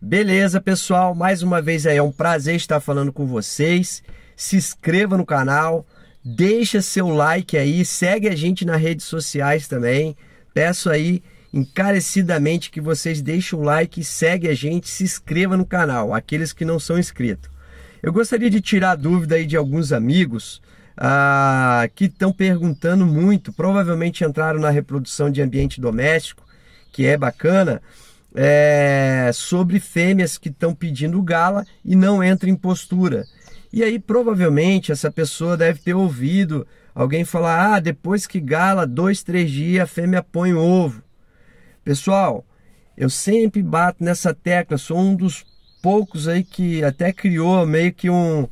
Beleza, pessoal? Mais uma vez aí, é um prazer estar falando com vocês. Se inscreva no canal, deixa seu like aí, segue a gente nas redes sociais também. Peço aí encarecidamente que vocês deixem o like, segue a gente, se inscreva no canal, aqueles que não são inscritos. Eu gostaria de tirar a dúvida aí de alguns amigos ah, que estão perguntando muito, provavelmente entraram na reprodução de ambiente doméstico, que é bacana, é, sobre fêmeas que estão pedindo gala e não entra em postura. E aí provavelmente essa pessoa deve ter ouvido alguém falar: ah, depois que gala, dois, três dias a fêmea põe ovo. Pessoal, eu sempre bato nessa tecla, sou um dos poucos aí que até criou meio que um,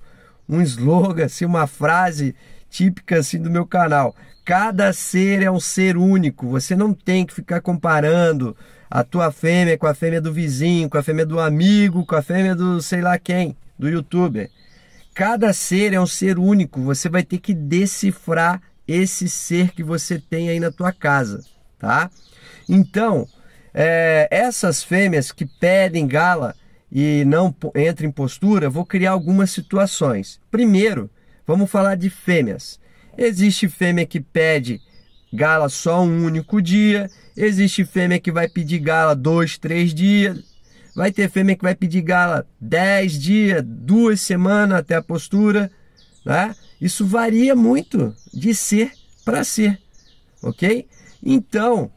um slogan, assim, uma frase típica assim do meu canal. Cada ser é um ser único. Você não tem que ficar comparando a tua fêmea com a fêmea do vizinho, com a fêmea do amigo, com a fêmea do sei lá quem, do youtuber. Cada ser é um ser único, você vai ter que decifrar esse ser que você tem aí na tua casa, tá? Então, é, essas fêmeas que pedem gala e não entram em postura, vou criar algumas situações. Primeiro, vamos falar de fêmeas. Existe fêmea que pede gala só um único dia. Existe fêmea que vai pedir gala dois, três dias. Vai ter fêmea que vai pedir gala dez dias, duas semanas até a postura. Tá? Isso varia muito de ser para ser, ok? Então,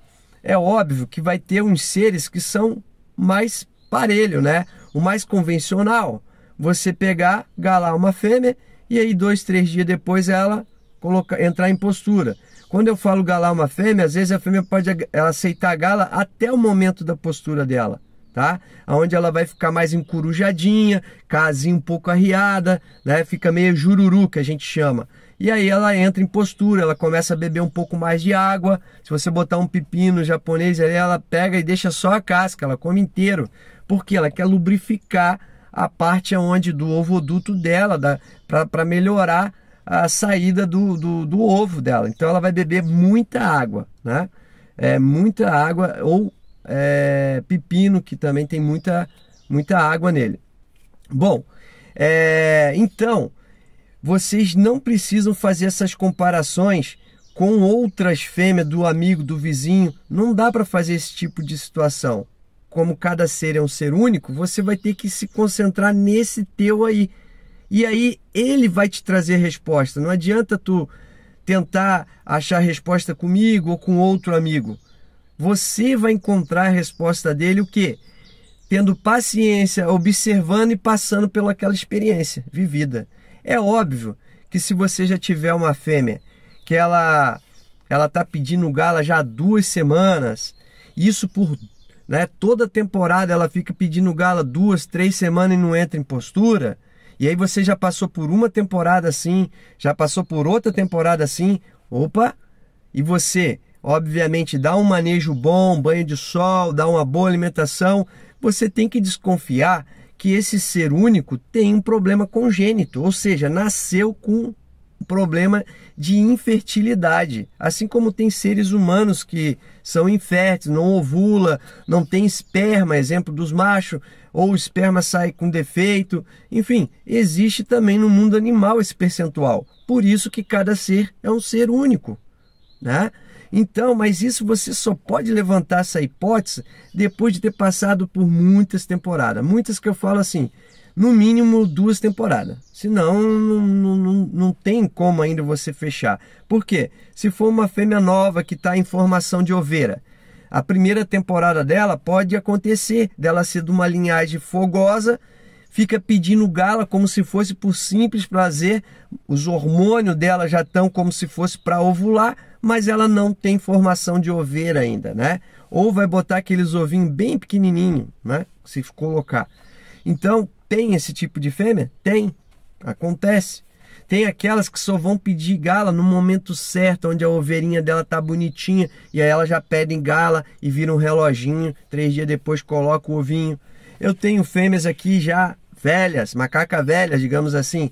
é óbvio que vai ter uns seres que são mais parelho, né? O mais convencional, você pegar, galar uma fêmea e aí dois, três dias depois ela colocar, entrar em postura. Quando eu falo galar uma fêmea, às vezes a fêmea pode aceitar a gala até o momento da postura dela, tá? Onde ela vai ficar mais encurujadinha, casinha um pouco arriada, né? Fica meio jururu, que a gente chama. E aí ela entra em postura, ela começa a beber um pouco mais de água. Se você botar um pepino japonês ali, ela pega e deixa só a casca, ela come inteiro. Porque ela quer lubrificar a parte onde do ovoduto dela, para melhorar a saída do, do, do ovo dela. Então ela vai beber muita água, né? É, muita água ou é, pepino que também tem muita, muita água nele. Bom, é, então vocês não precisam fazer essas comparações com outras fêmeas do amigo, do vizinho. Não dá para fazer esse tipo de situação. Como cada ser é um ser único, você vai ter que se concentrar nesse teu aí e aí ele vai te trazer resposta. Não adianta tu tentar achar resposta comigo ou com outro amigo. Você vai encontrar a resposta dele o quê? Tendo paciência, observando e passando pelaquela experiência vivida. É óbvio que se você já tiver uma fêmea que ela ela tá pedindo gala já há duas semanas, isso por né, toda temporada ela fica pedindo gala duas, três semanas e não entra em postura, e aí você já passou por uma temporada assim, já passou por outra temporada assim. Opa! E você, obviamente, dá um manejo bom, banho de sol, dá uma boa alimentação. Você tem que desconfiar que esse ser único tem um problema congênito, ou seja, nasceu com problema de infertilidade, assim como tem seres humanos que são inférteis, não ovula, não tem esperma, exemplo dos machos, ou o esperma sai com defeito. Enfim, existe também no mundo animal esse percentual. Por isso que cada ser é um ser único. Né? Então, mas isso você só pode levantar essa hipótese depois de ter passado por muitas temporadas. Muitas que eu falo assim, no mínimo duas temporadas. Senão, não, não, não tem como ainda você fechar. Por quê? Se for uma fêmea nova que está em formação de oveira, a primeira temporada dela pode acontecer dela ser de uma linhagem fogosa, fica pedindo gala como se fosse por simples prazer, os hormônios dela já estão como se fosse para ovular, mas ela não tem formação de oveira ainda, né? Ou vai botar aqueles ovinhos bem pequenininho, né? Se colocar. Então, tem esse tipo de fêmea? Tem. Acontece. Tem aquelas que só vão pedir gala no momento certo, onde a ovelhinha dela tá bonitinha, e aí elas já pedem gala e vira um reloginho, três dias depois coloca o ovinho. Eu tenho fêmeas aqui já velhas, macaca velha, digamos assim,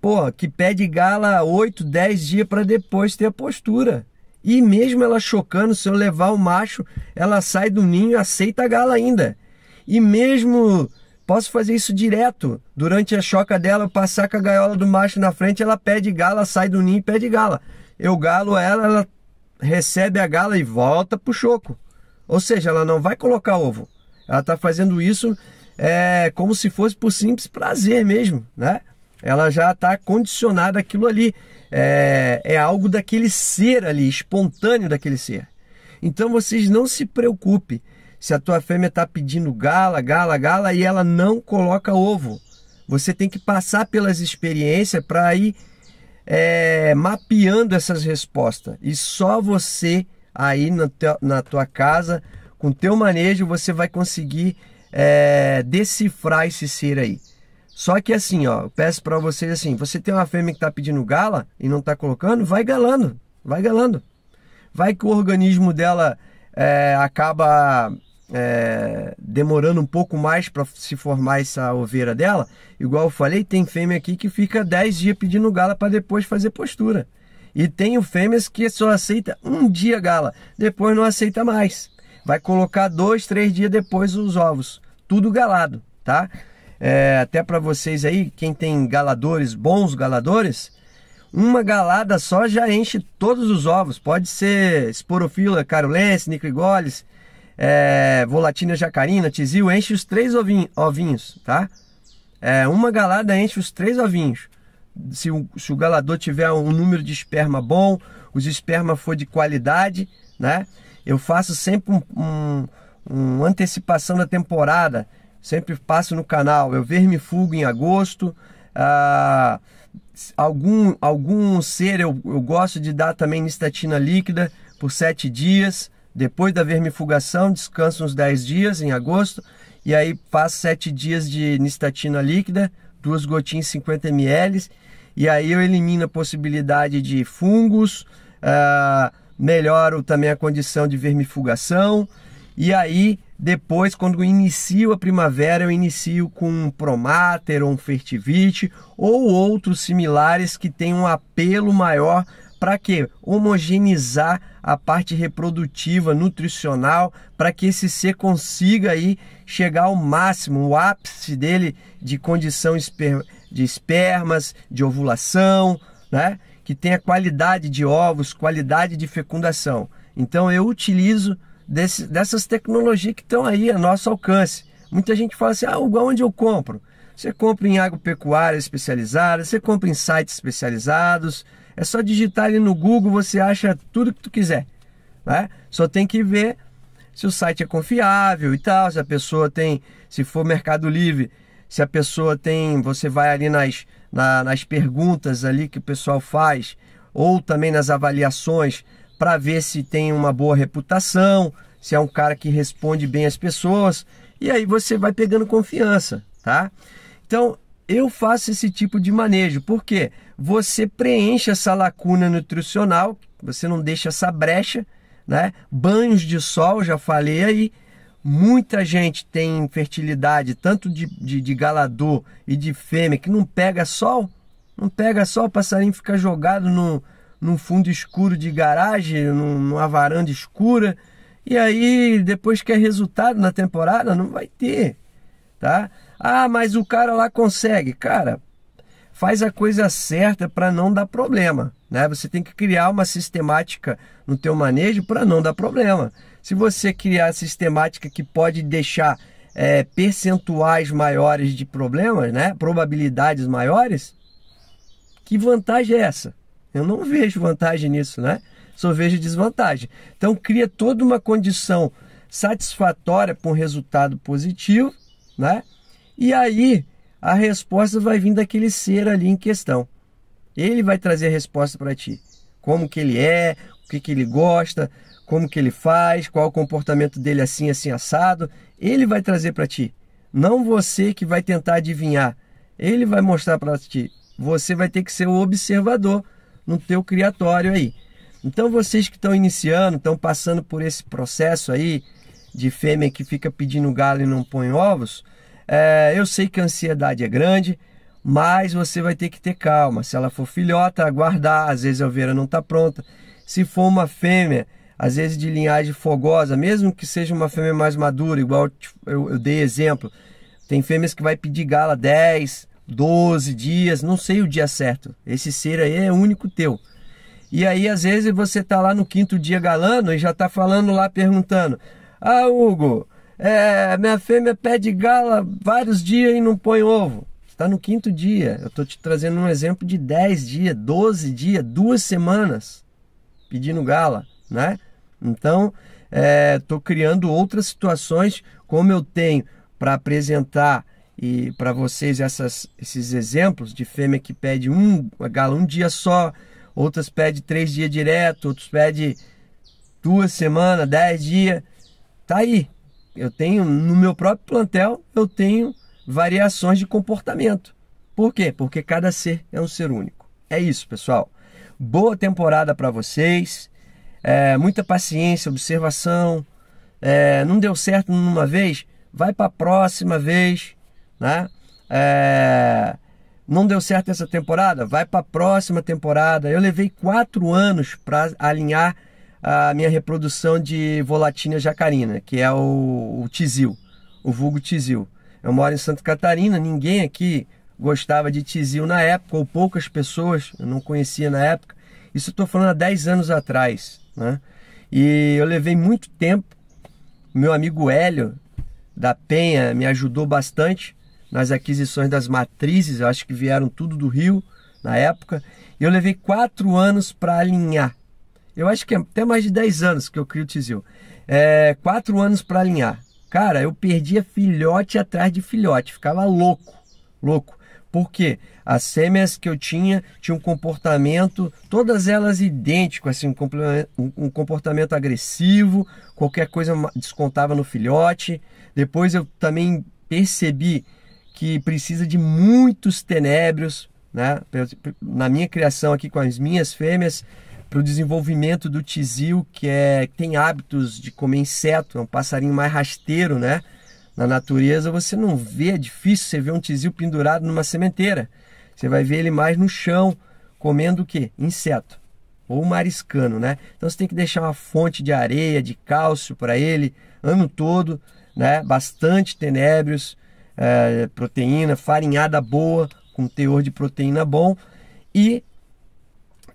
pô, que pede gala 8, 10 dias para depois ter a postura. E mesmo ela chocando, se eu levar o macho, ela sai do ninho e aceita a gala ainda. E mesmo Posso fazer isso direto. Durante a choca dela, eu passar com a gaiola do macho na frente, ela pede gala, sai do ninho e pede gala. Eu galo ela, ela recebe a gala e volta pro choco. Ou seja, ela não vai colocar ovo. Ela está fazendo isso é, como se fosse por simples prazer mesmo, né? Ela já está condicionada aquilo ali. É, é algo daquele ser ali, espontâneo daquele ser. Então vocês não se preocupem se a tua fêmea está pedindo gala, gala, gala e ela não coloca ovo, você tem que passar pelas experiências para ir é, mapeando essas respostas. E só você aí na, te, na tua casa, com teu manejo, você vai conseguir é, decifrar esse ser aí. Só que assim, ó, eu peço para vocês assim, você tem uma fêmea que está pedindo gala e não está colocando, vai galando, vai galando. Vai que o organismo dela é, acaba é, demorando um pouco mais para se formar essa oveira dela, igual eu falei, tem fêmea aqui que fica 10 dias pedindo gala para depois fazer postura. E tem o fêmeas que só aceita um dia gala, depois não aceita mais. Vai colocar dois, três dias depois os ovos, tudo galado, tá? É, até para vocês aí, quem tem galadores, bons galadores, uma galada só já enche todos os ovos. Pode ser esporofila, carolense, nicrigoles, é, volatina jacarina, tisil, enche os três ovinho, ovinhos, tá? É, uma galada enche os três ovinhos. Se o, se o galador tiver um número de esperma bom, os esperma for de qualidade, né? Eu faço sempre um, um, uma antecipação da temporada, sempre passo no canal. Eu vermifugo em agosto. Ah, algum, algum ser eu, eu gosto de dar também nistatina líquida por sete dias. Depois da vermifugação, descansa uns 10 dias em agosto e aí faz 7 dias de nistatina líquida, duas gotinhas 50 ml. E aí eu elimino a possibilidade de fungos, uh, melhoro também a condição de vermifugação. E aí depois, quando inicio a primavera, eu inicio com um promáter ou um fertivite ou outros similares que têm um apelo maior para que homogeneizar a parte reprodutiva, nutricional, para que esse ser consiga aí chegar ao máximo, o ápice dele de condição de espermas, de ovulação, né? Que tenha qualidade de ovos, qualidade de fecundação. Então eu utilizo desse, dessas tecnologias que estão aí a nosso alcance. Muita gente fala assim: ah, onde eu compro? Você compra em agropecuária especializada, você compra em sites especializados, é só digitar ali no Google, você acha tudo que tu quiser, né? Só tem que ver se o site é confiável e tal, se a pessoa tem, se for Mercado Livre, se a pessoa tem, você vai ali nas, na, nas perguntas ali que o pessoal faz, ou também nas avaliações, para ver se tem uma boa reputação, se é um cara que responde bem as pessoas, e aí você vai pegando confiança, tá? Então, eu faço esse tipo de manejo, por quê? você preenche essa lacuna nutricional, você não deixa essa brecha, né? Banhos de sol, já falei aí. Muita gente tem fertilidade, tanto de, de, de galador e de fêmea, que não pega sol. Não pega sol, o passarinho fica jogado no, num fundo escuro de garagem, numa varanda escura. E aí, depois que é resultado na temporada, não vai ter, tá? Ah, mas o cara lá consegue. Cara, faz a coisa certa para não dar problema. Né? Você tem que criar uma sistemática no teu manejo para não dar problema. Se você criar sistemática que pode deixar é, percentuais maiores de problemas, né? probabilidades maiores, que vantagem é essa? Eu não vejo vantagem nisso, né? Só vejo desvantagem. Então cria toda uma condição satisfatória para um resultado positivo, né? E aí a resposta vai vir daquele ser ali em questão. Ele vai trazer a resposta para ti. Como que ele é, o que, que ele gosta, como que ele faz, qual o comportamento dele assim, assim, assado. Ele vai trazer para ti. Não você que vai tentar adivinhar. Ele vai mostrar para ti. Você vai ter que ser o observador no teu criatório aí. Então vocês que estão iniciando, estão passando por esse processo aí de fêmea que fica pedindo galo e não põe ovos, é, eu sei que a ansiedade é grande, mas você vai ter que ter calma. Se ela for filhota, aguardar, às vezes a alveira não está pronta. Se for uma fêmea, às vezes de linhagem fogosa, mesmo que seja uma fêmea mais madura, igual tipo, eu, eu dei exemplo, tem fêmeas que vai pedir gala 10, 12 dias, não sei o dia certo. Esse ser aí é único teu. E aí, às vezes, você tá lá no quinto dia galando e já tá falando lá, perguntando: Ah, Hugo, é, minha fêmea pede gala vários dias e não põe ovo. Está no quinto dia. Eu estou te trazendo um exemplo de 10 dias, 12 dias, duas semanas pedindo gala, né? Então, estou é, criando outras situações, como eu tenho para apresentar e para vocês essas, esses exemplos de fêmea que pede um gala um dia só, outras pede três dias direto, outros pede duas semanas, dez dias. Tá aí, eu tenho no meu próprio plantel, eu tenho variações de comportamento. Por quê? Porque cada ser é um ser único. É isso, pessoal. Boa temporada para vocês. É, muita paciência, observação. É, não deu certo numa vez, vai para a próxima vez, né? É, não deu certo essa temporada, vai para a próxima temporada. Eu levei quatro anos para alinhar a minha reprodução de volatina jacarina, que é o, o tizil, o vulgo tizil. Eu moro em Santa Catarina, ninguém aqui gostava de tizil na época, ou poucas pessoas, eu não conhecia na época. Isso estou falando há 10 anos atrás, né? E eu levei muito tempo. Meu amigo Hélio da Penha me ajudou bastante nas aquisições das matrizes, eu acho que vieram tudo do Rio na época. E eu levei quatro anos para alinhar eu acho que é até mais de 10 anos que eu crio o Tizil. É, quatro anos para alinhar. Cara, eu perdia filhote atrás de filhote, ficava louco, louco. Porque as fêmeas que eu tinha tinham um comportamento, todas elas idêntico, assim, um comportamento agressivo, qualquer coisa descontava no filhote. Depois eu também percebi que precisa de muitos tenébrios, né? Na minha criação aqui com as minhas fêmeas, para o desenvolvimento do tizil, que é que tem hábitos de comer inseto, é um passarinho mais rasteiro, né? Na natureza você não vê, é difícil você ver um tizil pendurado numa sementeira. Você vai ver ele mais no chão, comendo o que? Inseto ou mariscano né? Então você tem que deixar uma fonte de areia, de cálcio para ele ano todo, né? Bastante tenebrios é, eh, proteína, farinhada boa, com teor de proteína bom e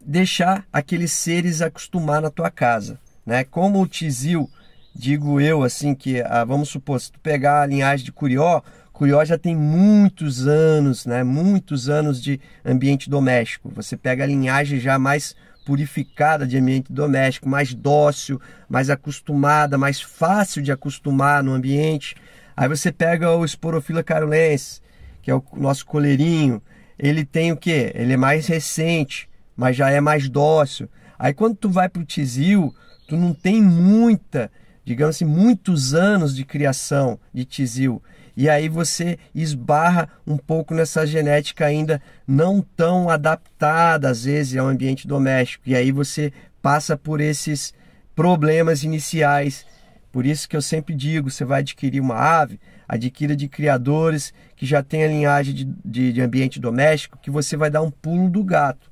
deixar aqueles seres acostumar na tua casa, né? Como o tizil, digo eu assim que, ah, vamos supor, se tu pegar a linhagem de Curió, Curió já tem muitos anos, né? Muitos anos de ambiente doméstico. Você pega a linhagem já mais purificada de ambiente doméstico, mais dócil, mais acostumada, mais fácil de acostumar no ambiente. Aí você pega o Esporofila carolense, que é o nosso coleirinho, ele tem o que? Ele é mais recente, mas já é mais dócil. Aí quando tu vai para o Tizil, tu não tem muita, digamos assim, muitos anos de criação de Tizil. E aí você esbarra um pouco nessa genética ainda não tão adaptada, às vezes, ao ambiente doméstico. E aí você passa por esses problemas iniciais. Por isso que eu sempre digo, você vai adquirir uma ave, adquira de criadores que já tem a linhagem de, de, de ambiente doméstico, que você vai dar um pulo do gato.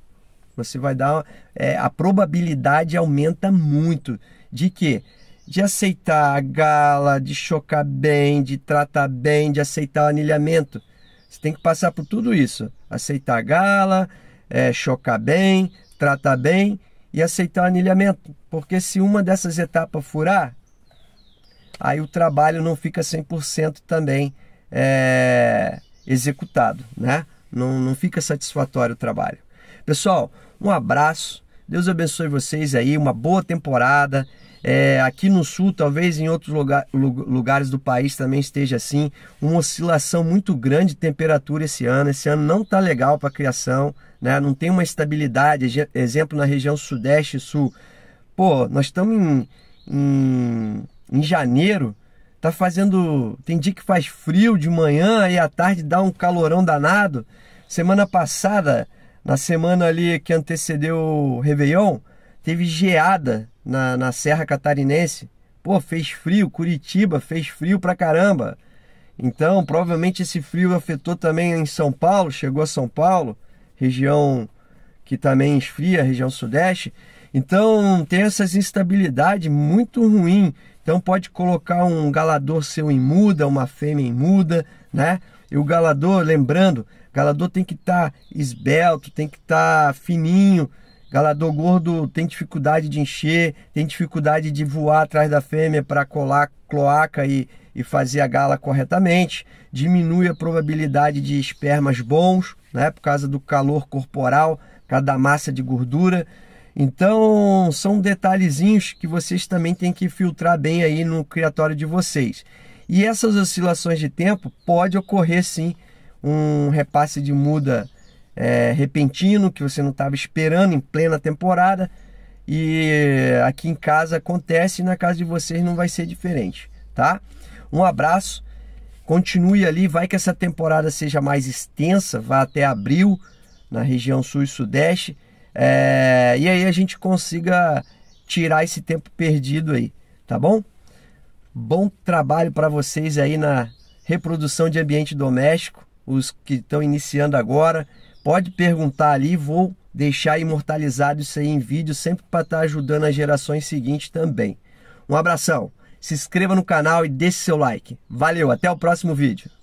Você vai dar. É, a probabilidade aumenta muito de que De aceitar a gala, de chocar bem, de tratar bem, de aceitar o anilhamento. Você tem que passar por tudo isso. Aceitar a gala, é, chocar bem, tratar bem e aceitar o anilhamento. Porque se uma dessas etapas furar, aí o trabalho não fica 100% também é, executado, né? Não, não fica satisfatório o trabalho. Pessoal, um abraço, Deus abençoe vocês aí, uma boa temporada. É, aqui no sul, talvez em outros lugar, lugares do país também esteja assim, uma oscilação muito grande de temperatura esse ano. Esse ano não está legal para criação, né? não tem uma estabilidade. Exemplo, na região sudeste e sul, pô, nós estamos em, em, em, janeiro, tá fazendo. Tem dia que faz frio de manhã e à tarde dá um calorão danado. Semana passada na semana ali que antecedeu o Réveillon, teve geada na, na Serra Catarinense. Pô, fez frio, Curitiba fez frio pra caramba. Então, provavelmente esse frio afetou também em São Paulo, chegou a São Paulo, região que também esfria, região sudeste. Então, tem essas instabilidades muito ruim. Então, pode colocar um galador seu em muda, uma fêmea em muda, né? E o galador, lembrando, Galador tem que estar tá esbelto, tem que estar tá fininho. Galador gordo tem dificuldade de encher, tem dificuldade de voar atrás da fêmea para colar cloaca e, e fazer a gala corretamente. Diminui a probabilidade de espermas bons, né, por causa do calor corporal, por causa da massa de gordura. Então, são detalhezinhos que vocês também têm que filtrar bem aí no criatório de vocês. E essas oscilações de tempo pode ocorrer sim um repasse de muda é, repentino que você não estava esperando em plena temporada. E aqui em casa acontece e na casa de vocês não vai ser diferente, tá? Um abraço, continue ali, vai que essa temporada seja mais extensa, vá até abril na região sul e sudeste. É, e aí a gente consiga tirar esse tempo perdido aí, tá bom? Bom trabalho para vocês aí na reprodução de ambiente doméstico os que estão iniciando agora. Pode perguntar ali, vou deixar imortalizado isso aí em vídeo, sempre para estar tá ajudando as gerações seguintes também. Um abração, se inscreva no canal e deixe seu like. Valeu, até o próximo vídeo.